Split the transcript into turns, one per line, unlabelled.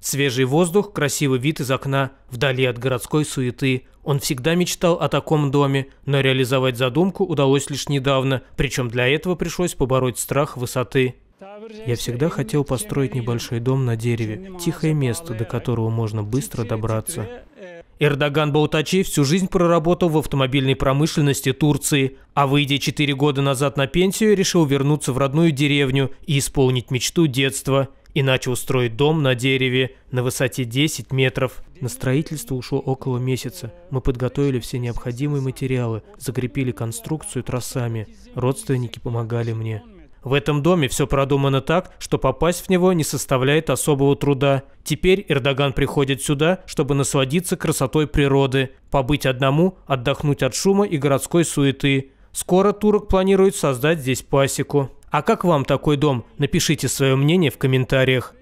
Свежий воздух, красивый вид из окна, вдали от городской суеты. Он всегда мечтал о таком доме, но реализовать задумку удалось лишь недавно, причем для этого пришлось побороть страх высоты. Я всегда хотел построить небольшой дом на дереве, тихое место, до которого можно быстро добраться. Эрдоган Баутачи всю жизнь проработал в автомобильной промышленности Турции, а выйдя четыре года назад на пенсию, решил вернуться в родную деревню и исполнить мечту детства – Иначе устроить дом на дереве на высоте 10 метров. На строительство ушло около месяца. Мы подготовили все необходимые материалы, закрепили конструкцию тросами. Родственники помогали мне. В этом доме все продумано так, что попасть в него не составляет особого труда. Теперь Эрдоган приходит сюда, чтобы насладиться красотой природы, побыть одному, отдохнуть от шума и городской суеты. Скоро турок планирует создать здесь пасеку. А как вам такой дом? Напишите свое мнение в комментариях.